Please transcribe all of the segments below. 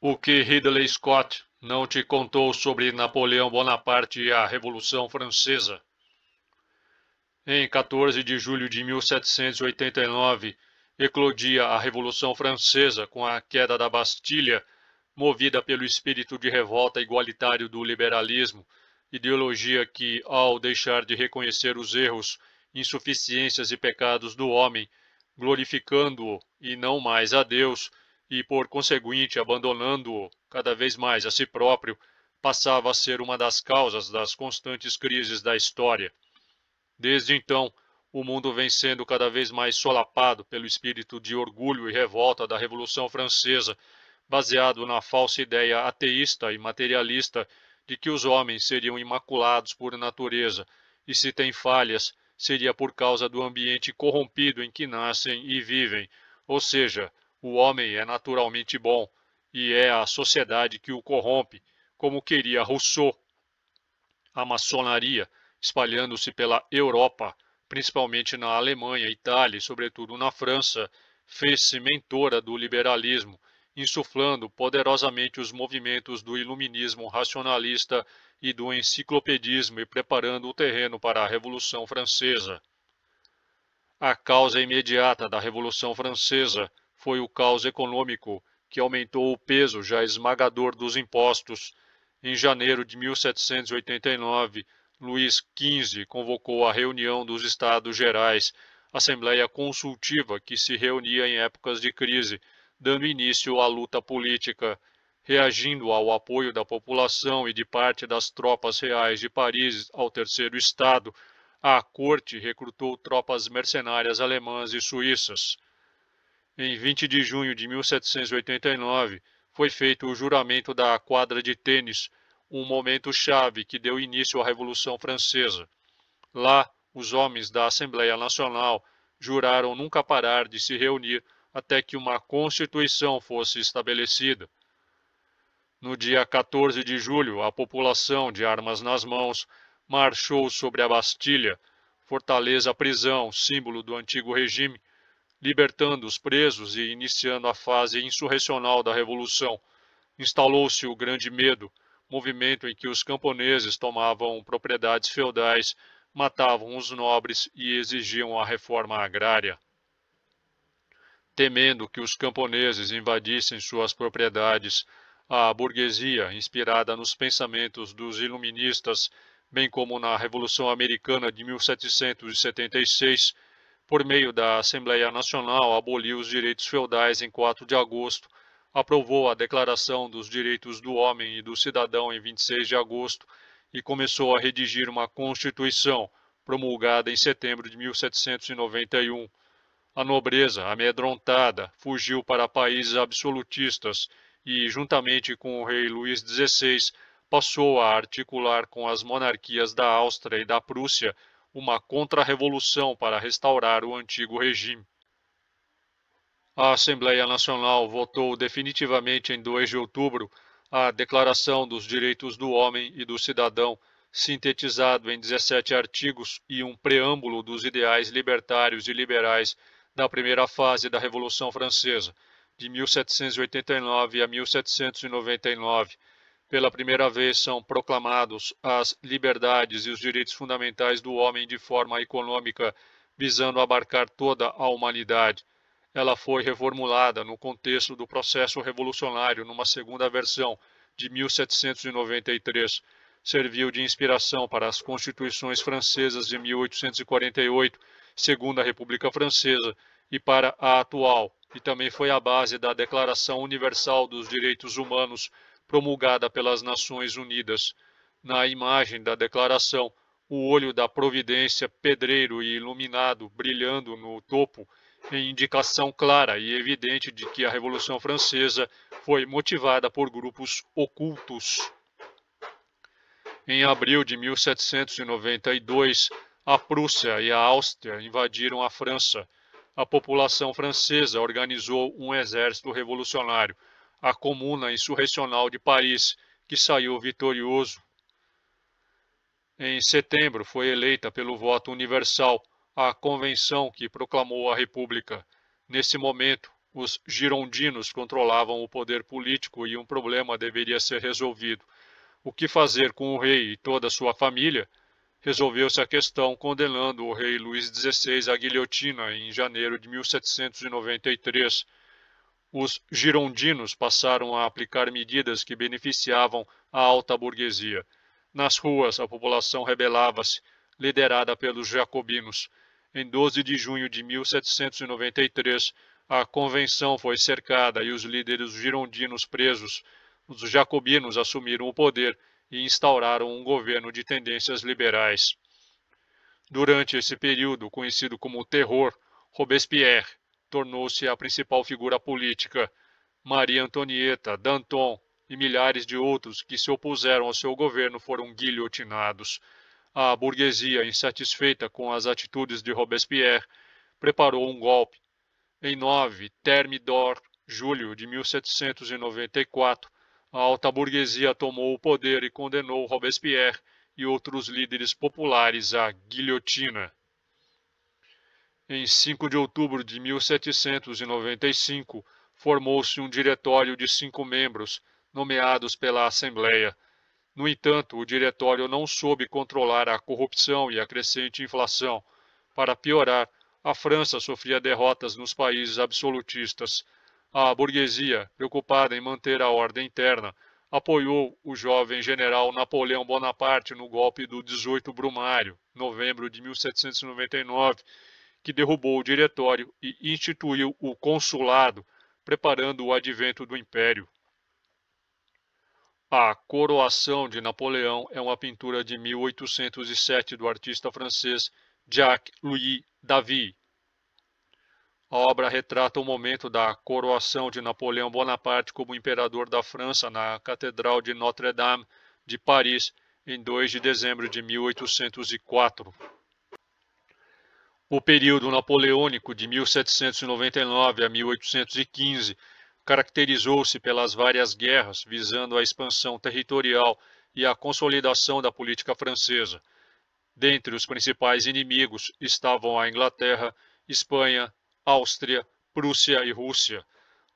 O que Ridley Scott não te contou sobre Napoleão Bonaparte e a Revolução Francesa? Em 14 de julho de 1789, eclodia a Revolução Francesa com a queda da Bastilha, movida pelo espírito de revolta igualitário do liberalismo, ideologia que, ao deixar de reconhecer os erros, insuficiências e pecados do homem, glorificando-o e não mais a Deus, e, por conseguinte, abandonando-o cada vez mais a si próprio, passava a ser uma das causas das constantes crises da história. Desde então, o mundo vem sendo cada vez mais solapado pelo espírito de orgulho e revolta da Revolução Francesa, baseado na falsa ideia ateísta e materialista de que os homens seriam imaculados por natureza, e se têm falhas, seria por causa do ambiente corrompido em que nascem e vivem, ou seja, o homem é naturalmente bom e é a sociedade que o corrompe, como queria Rousseau. A maçonaria, espalhando-se pela Europa, principalmente na Alemanha, Itália e, sobretudo, na França, fez-se mentora do liberalismo, insuflando poderosamente os movimentos do iluminismo racionalista e do enciclopedismo e preparando o terreno para a Revolução Francesa. A causa imediata da Revolução Francesa foi o caos econômico que aumentou o peso já esmagador dos impostos. Em janeiro de 1789, Luís XV convocou a reunião dos Estados Gerais, assembleia consultiva que se reunia em épocas de crise, dando início à luta política. Reagindo ao apoio da população e de parte das tropas reais de Paris ao Terceiro Estado, a corte recrutou tropas mercenárias alemãs e suíças em 20 de junho de 1789, foi feito o juramento da quadra de tênis, um momento chave que deu início à Revolução Francesa. Lá, os homens da Assembleia Nacional juraram nunca parar de se reunir até que uma Constituição fosse estabelecida. No dia 14 de julho, a população, de armas nas mãos, marchou sobre a Bastilha, fortaleza-prisão, símbolo do antigo regime, libertando os presos e iniciando a fase insurrecional da Revolução, instalou-se o Grande Medo, movimento em que os camponeses tomavam propriedades feudais, matavam os nobres e exigiam a reforma agrária. Temendo que os camponeses invadissem suas propriedades, a burguesia, inspirada nos pensamentos dos iluministas, bem como na Revolução Americana de 1776, por meio da Assembleia Nacional, aboliu os direitos feudais em 4 de agosto, aprovou a Declaração dos Direitos do Homem e do Cidadão em 26 de agosto e começou a redigir uma Constituição, promulgada em setembro de 1791. A nobreza, amedrontada, fugiu para países absolutistas e, juntamente com o rei Luís XVI, passou a articular com as monarquias da Áustria e da Prússia uma contra-revolução para restaurar o antigo regime. A Assembleia Nacional votou definitivamente em 2 de outubro a Declaração dos Direitos do Homem e do Cidadão, sintetizado em 17 artigos e um preâmbulo dos ideais libertários e liberais da primeira fase da Revolução Francesa, de 1789 a 1799, pela primeira vez são proclamados as liberdades e os direitos fundamentais do homem de forma econômica, visando abarcar toda a humanidade. Ela foi reformulada no contexto do processo revolucionário numa segunda versão de 1793. Serviu de inspiração para as constituições francesas de 1848, Segunda República Francesa, e para a atual, e também foi a base da Declaração Universal dos Direitos Humanos promulgada pelas Nações Unidas. Na imagem da declaração, o olho da providência pedreiro e iluminado brilhando no topo em indicação clara e evidente de que a Revolução Francesa foi motivada por grupos ocultos. Em abril de 1792, a Prússia e a Áustria invadiram a França. A população francesa organizou um exército revolucionário a Comuna Insurrecional de Paris, que saiu vitorioso. Em setembro, foi eleita pelo voto universal a convenção que proclamou a República. Nesse momento, os girondinos controlavam o poder político e um problema deveria ser resolvido. O que fazer com o rei e toda a sua família? Resolveu-se a questão condenando o rei Luís XVI à guilhotina em janeiro de 1793 os girondinos passaram a aplicar medidas que beneficiavam a alta burguesia. Nas ruas, a população rebelava-se, liderada pelos jacobinos. Em 12 de junho de 1793, a convenção foi cercada e os líderes girondinos presos. Os jacobinos assumiram o poder e instauraram um governo de tendências liberais. Durante esse período, conhecido como Terror, Robespierre, tornou-se a principal figura política. Maria Antonieta, Danton e milhares de outros que se opuseram ao seu governo foram guilhotinados. A burguesia, insatisfeita com as atitudes de Robespierre, preparou um golpe. Em 9, termidor, julho de 1794, a alta burguesia tomou o poder e condenou Robespierre e outros líderes populares à guilhotina. Em 5 de outubro de 1795, formou-se um diretório de cinco membros, nomeados pela Assembleia. No entanto, o diretório não soube controlar a corrupção e a crescente inflação. Para piorar, a França sofria derrotas nos países absolutistas. A burguesia, preocupada em manter a ordem interna, apoiou o jovem general Napoleão Bonaparte no golpe do 18 Brumário, novembro de 1799, que derrubou o diretório e instituiu o consulado, preparando o advento do império. A Coroação de Napoleão é uma pintura de 1807 do artista francês Jacques-Louis David. A obra retrata o momento da coroação de Napoleão Bonaparte como imperador da França na Catedral de Notre-Dame de Paris, em 2 de dezembro de 1804 o período napoleônico de 1799 a 1815 caracterizou-se pelas várias guerras visando a expansão territorial e a consolidação da política francesa. Dentre os principais inimigos estavam a Inglaterra, Espanha, Áustria, Prússia e Rússia.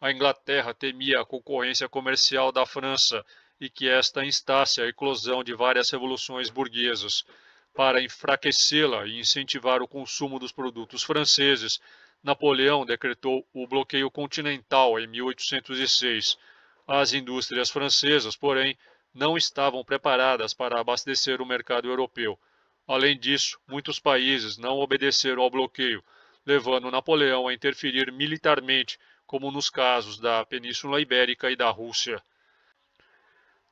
A Inglaterra temia a concorrência comercial da França e que esta instasse a eclosão de várias revoluções burguesas. Para enfraquecê-la e incentivar o consumo dos produtos franceses, Napoleão decretou o bloqueio continental em 1806. As indústrias francesas, porém, não estavam preparadas para abastecer o mercado europeu. Além disso, muitos países não obedeceram ao bloqueio, levando Napoleão a interferir militarmente, como nos casos da Península Ibérica e da Rússia.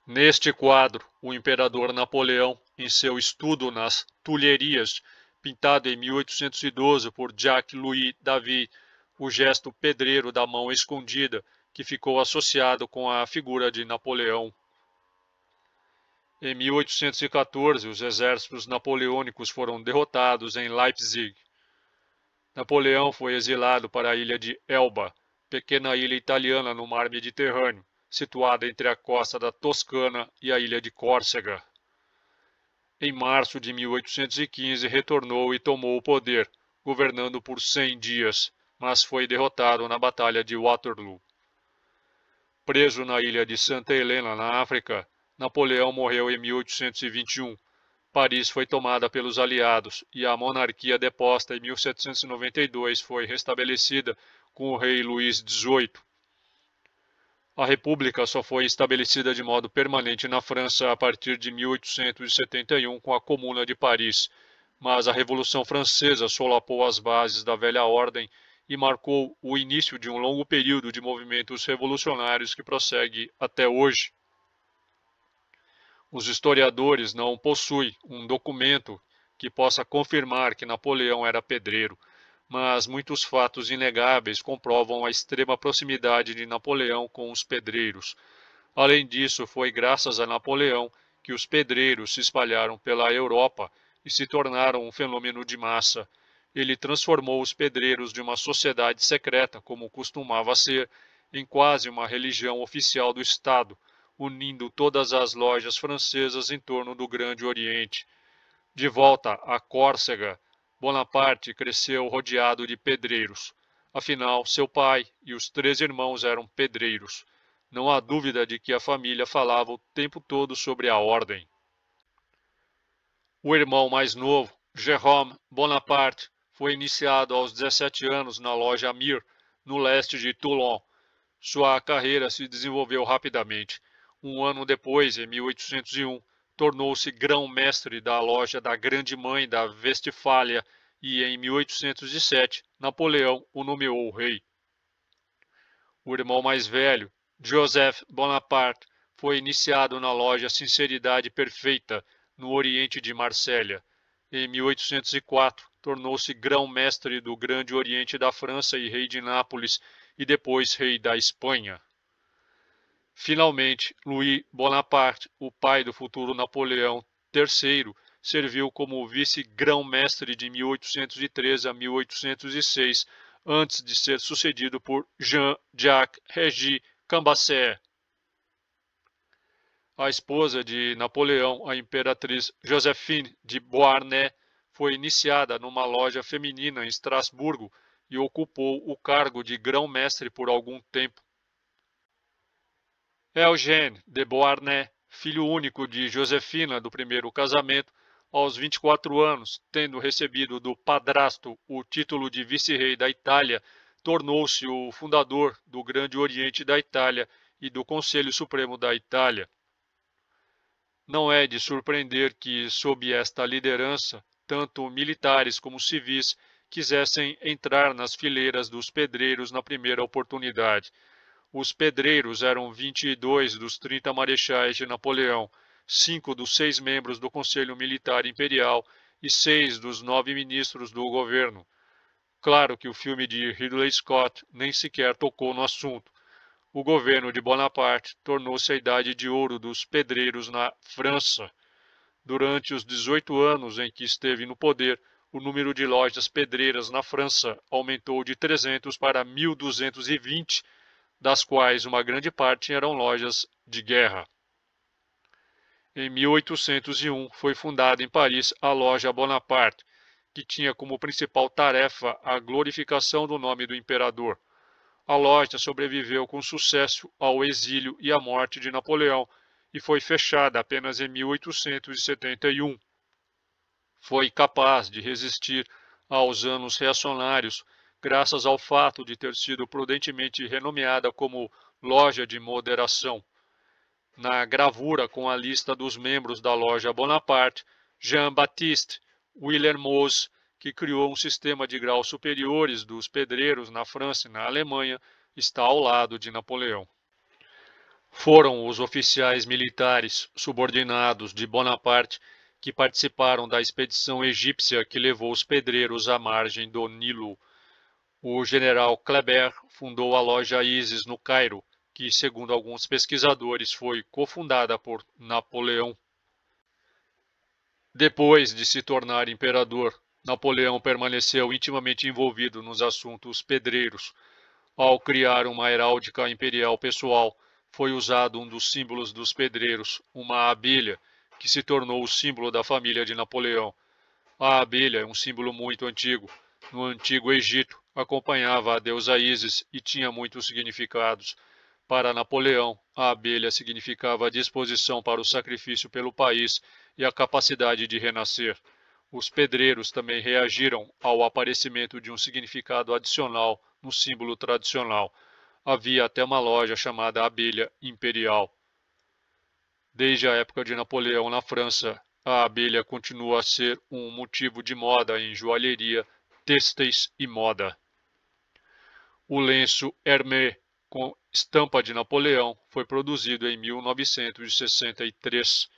Neste quadro, o imperador Napoleão em seu estudo nas Tulherias, pintado em 1812 por Jacques-Louis David, o gesto pedreiro da mão escondida, que ficou associado com a figura de Napoleão. Em 1814, os exércitos napoleônicos foram derrotados em Leipzig. Napoleão foi exilado para a ilha de Elba, pequena ilha italiana no mar Mediterrâneo, situada entre a costa da Toscana e a ilha de Córcega. Em março de 1815, retornou e tomou o poder, governando por cem dias, mas foi derrotado na Batalha de Waterloo. Preso na ilha de Santa Helena, na África, Napoleão morreu em 1821. Paris foi tomada pelos aliados e a monarquia deposta em 1792 foi restabelecida com o rei Luís XVIII. A República só foi estabelecida de modo permanente na França a partir de 1871 com a Comuna de Paris, mas a Revolução Francesa solapou as bases da velha ordem e marcou o início de um longo período de movimentos revolucionários que prossegue até hoje. Os historiadores não possuem um documento que possa confirmar que Napoleão era pedreiro mas muitos fatos inegáveis comprovam a extrema proximidade de Napoleão com os pedreiros. Além disso, foi graças a Napoleão que os pedreiros se espalharam pela Europa e se tornaram um fenômeno de massa. Ele transformou os pedreiros de uma sociedade secreta, como costumava ser, em quase uma religião oficial do Estado, unindo todas as lojas francesas em torno do Grande Oriente. De volta à Córcega, Bonaparte cresceu rodeado de pedreiros. Afinal, seu pai e os três irmãos eram pedreiros. Não há dúvida de que a família falava o tempo todo sobre a ordem. O irmão mais novo, Jérôme Bonaparte, foi iniciado aos 17 anos na loja Mir, no leste de Toulon. Sua carreira se desenvolveu rapidamente. Um ano depois, em 1801, tornou-se grão-mestre da loja da Grande Mãe da Vestfália e, em 1807, Napoleão o nomeou rei. O irmão mais velho, Joseph Bonaparte, foi iniciado na loja Sinceridade Perfeita, no Oriente de Marselha. Em 1804, tornou-se grão-mestre do Grande Oriente da França e rei de Nápoles, e depois rei da Espanha. Finalmente, Louis Bonaparte, o pai do futuro Napoleão III, serviu como vice-grão-mestre de 1813 a 1806, antes de ser sucedido por Jean-Jacques Régis Cambacer. A esposa de Napoleão, a imperatriz Josephine de Beauharnais, foi iniciada numa loja feminina em Estrasburgo e ocupou o cargo de grão-mestre por algum tempo. É Eugène de Beauharnais, filho único de Josefina do primeiro casamento, aos 24 anos, tendo recebido do padrasto o título de vice-rei da Itália, tornou-se o fundador do Grande Oriente da Itália e do Conselho Supremo da Itália. Não é de surpreender que, sob esta liderança, tanto militares como civis quisessem entrar nas fileiras dos pedreiros na primeira oportunidade – os pedreiros eram 22 dos 30 marechais de Napoleão, cinco dos seis membros do Conselho Militar Imperial e seis dos nove ministros do governo. Claro que o filme de Ridley Scott nem sequer tocou no assunto. O governo de Bonaparte tornou-se a idade de ouro dos pedreiros na França. Durante os 18 anos em que esteve no poder, o número de lojas pedreiras na França aumentou de 300 para 1220 das quais uma grande parte eram lojas de guerra. Em 1801 foi fundada em Paris a Loja Bonaparte, que tinha como principal tarefa a glorificação do nome do imperador. A loja sobreviveu com sucesso ao exílio e à morte de Napoleão e foi fechada apenas em 1871. Foi capaz de resistir aos anos reacionários graças ao fato de ter sido prudentemente renomeada como Loja de Moderação. Na gravura com a lista dos membros da Loja Bonaparte, Jean-Baptiste Willermoz, que criou um sistema de graus superiores dos pedreiros na França e na Alemanha, está ao lado de Napoleão. Foram os oficiais militares subordinados de Bonaparte que participaram da expedição egípcia que levou os pedreiros à margem do Nilo o general Kleber fundou a loja Isis no Cairo, que, segundo alguns pesquisadores, foi cofundada por Napoleão. Depois de se tornar imperador, Napoleão permaneceu intimamente envolvido nos assuntos pedreiros. Ao criar uma heráldica imperial pessoal, foi usado um dos símbolos dos pedreiros, uma abelha, que se tornou o símbolo da família de Napoleão. A abelha é um símbolo muito antigo. No antigo Egito, acompanhava a deusa Isis e tinha muitos significados. Para Napoleão, a abelha significava a disposição para o sacrifício pelo país e a capacidade de renascer. Os pedreiros também reagiram ao aparecimento de um significado adicional no símbolo tradicional. Havia até uma loja chamada Abelha Imperial. Desde a época de Napoleão na França, a abelha continua a ser um motivo de moda em joalheria, têxteis e moda. O lenço Hermé com estampa de Napoleão foi produzido em 1963,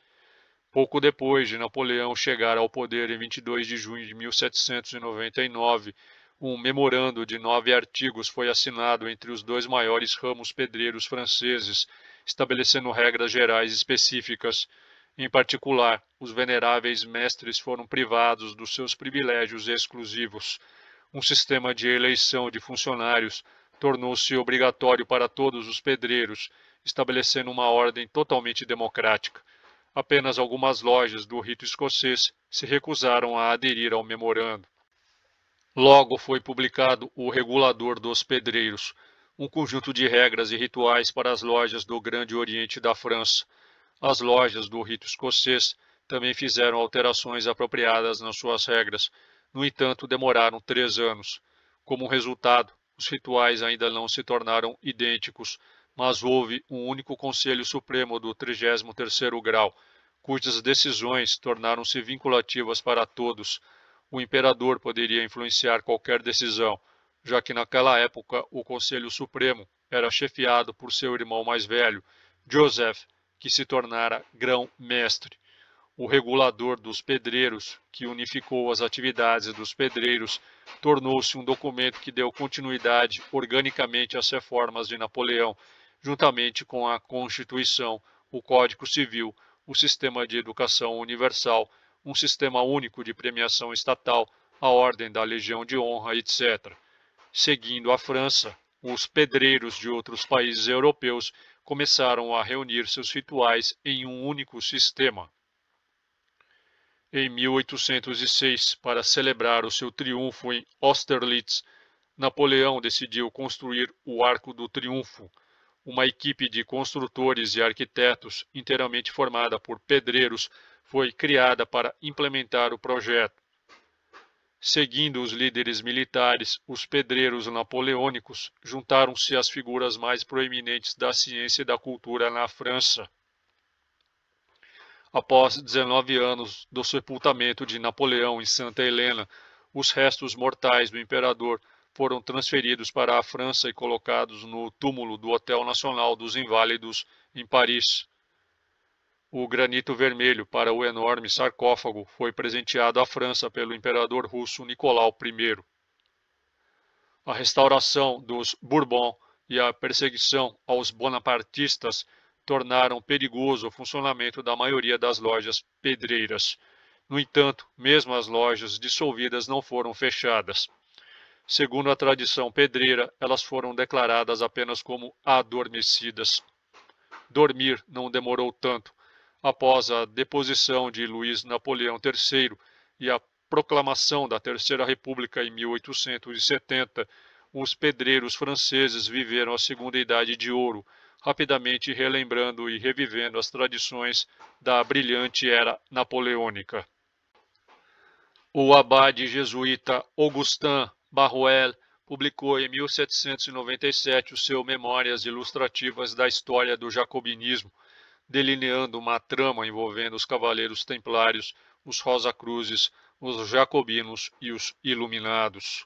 pouco depois de Napoleão chegar ao poder em 22 de junho de 1799. Um memorando de nove artigos foi assinado entre os dois maiores ramos pedreiros franceses, estabelecendo regras gerais específicas em particular, os veneráveis mestres foram privados dos seus privilégios exclusivos. Um sistema de eleição de funcionários tornou-se obrigatório para todos os pedreiros, estabelecendo uma ordem totalmente democrática. Apenas algumas lojas do rito escocês se recusaram a aderir ao memorando. Logo foi publicado o Regulador dos Pedreiros, um conjunto de regras e rituais para as lojas do Grande Oriente da França. As lojas do rito escocês também fizeram alterações apropriadas nas suas regras, no entanto, demoraram três anos. Como resultado, os rituais ainda não se tornaram idênticos, mas houve um único Conselho Supremo do 33º grau, cujas decisões tornaram-se vinculativas para todos. O imperador poderia influenciar qualquer decisão, já que naquela época o Conselho Supremo era chefiado por seu irmão mais velho, Joseph, que se tornara grão-mestre, o regulador dos pedreiros, que unificou as atividades dos pedreiros, tornou-se um documento que deu continuidade organicamente às reformas de Napoleão, juntamente com a Constituição, o Código Civil, o sistema de educação universal, um sistema único de premiação estatal, a Ordem da Legião de Honra, etc. Seguindo a França, os pedreiros de outros países europeus começaram a reunir seus rituais em um único sistema. Em 1806, para celebrar o seu triunfo em Austerlitz, Napoleão decidiu construir o Arco do Triunfo, uma equipe de construtores e arquitetos inteiramente formada por pedreiros foi criada para implementar o projeto. Seguindo os líderes militares, os pedreiros napoleônicos juntaram-se às figuras mais proeminentes da ciência e da cultura na França. Após 19 anos do sepultamento de Napoleão em Santa Helena, os restos mortais do imperador foram transferidos para a França e colocados no túmulo do Hotel Nacional dos Inválidos, em Paris. O granito vermelho para o enorme sarcófago foi presenteado à França pelo imperador russo Nicolau I. A restauração dos Bourbon e a perseguição aos bonapartistas tornaram perigoso o funcionamento da maioria das lojas pedreiras. No entanto, mesmo as lojas dissolvidas não foram fechadas. Segundo a tradição pedreira, elas foram declaradas apenas como adormecidas. Dormir não demorou tanto, após a deposição de Luís Napoleão III e a proclamação da Terceira República em 1870, os pedreiros franceses viveram a Segunda Idade de Ouro, rapidamente relembrando e revivendo as tradições da brilhante era napoleônica. O abade jesuíta Augustin Barruel publicou em 1797 o seu Memórias Ilustrativas da História do Jacobinismo, delineando uma trama envolvendo os Cavaleiros Templários, os Rosacruzes, os Jacobinos e os Iluminados.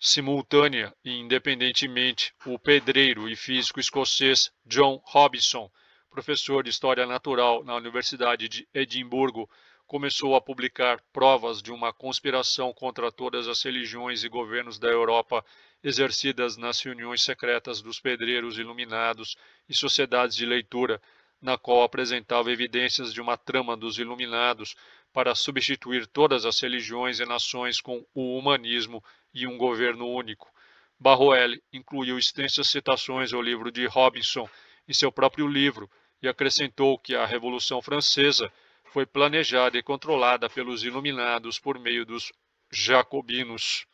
Simultânea e independentemente, o pedreiro e físico escocês John Robinson, professor de História Natural na Universidade de Edimburgo, começou a publicar provas de uma conspiração contra todas as religiões e governos da Europa exercidas nas reuniões secretas dos pedreiros iluminados e sociedades de leitura na qual apresentava evidências de uma trama dos iluminados para substituir todas as religiões e nações com o humanismo e um governo único. Barroel incluiu extensas citações ao livro de Robinson em seu próprio livro e acrescentou que a Revolução Francesa foi planejada e controlada pelos iluminados por meio dos jacobinos.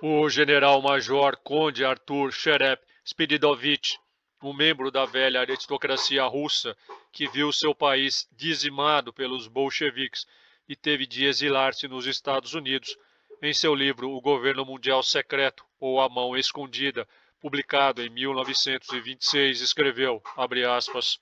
O general-major Conde Arthur Sherep Spididovich um membro da velha aristocracia russa que viu seu país dizimado pelos bolcheviques e teve de exilar-se nos Estados Unidos. Em seu livro O Governo Mundial Secreto ou A Mão Escondida, publicado em 1926, escreveu, aspas,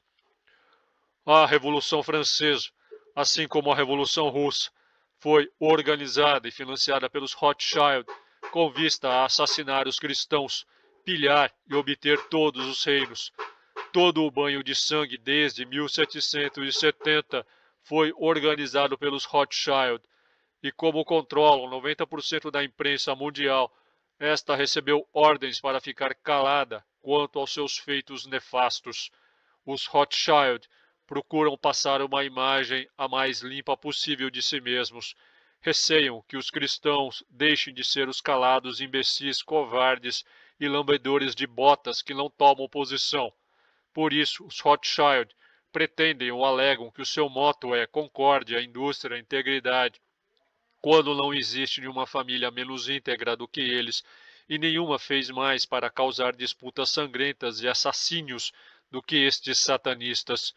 A Revolução Francesa, assim como a Revolução Russa, foi organizada e financiada pelos Rothschild com vista a assassinar os cristãos pilhar e obter todos os reinos. Todo o banho de sangue desde 1770 foi organizado pelos Rothschild, e como controlam 90% da imprensa mundial, esta recebeu ordens para ficar calada quanto aos seus feitos nefastos. Os Rothschild procuram passar uma imagem a mais limpa possível de si mesmos. Receiam que os cristãos deixem de ser os calados imbecis covardes e lambedores de botas que não tomam posição. Por isso, os Rothschild pretendem ou alegam que o seu moto é concórdia, indústria, integridade, quando não existe nenhuma família menos íntegra do que eles, e nenhuma fez mais para causar disputas sangrentas e assassínios do que estes satanistas.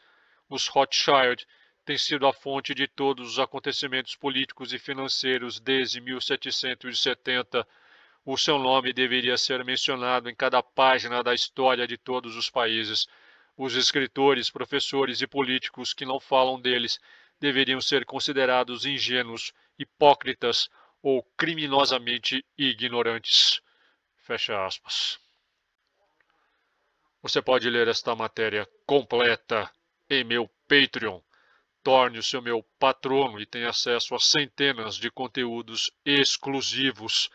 Os Rothschild têm sido a fonte de todos os acontecimentos políticos e financeiros desde 1770 o seu nome deveria ser mencionado em cada página da história de todos os países. Os escritores, professores e políticos que não falam deles deveriam ser considerados ingênuos, hipócritas ou criminosamente ignorantes. Fecha aspas. Você pode ler esta matéria completa em meu Patreon. Torne-se o meu patrono e tenha acesso a centenas de conteúdos exclusivos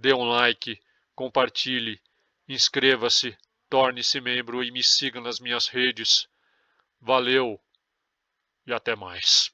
dê um like, compartilhe, inscreva-se, torne-se membro e me siga nas minhas redes. Valeu e até mais.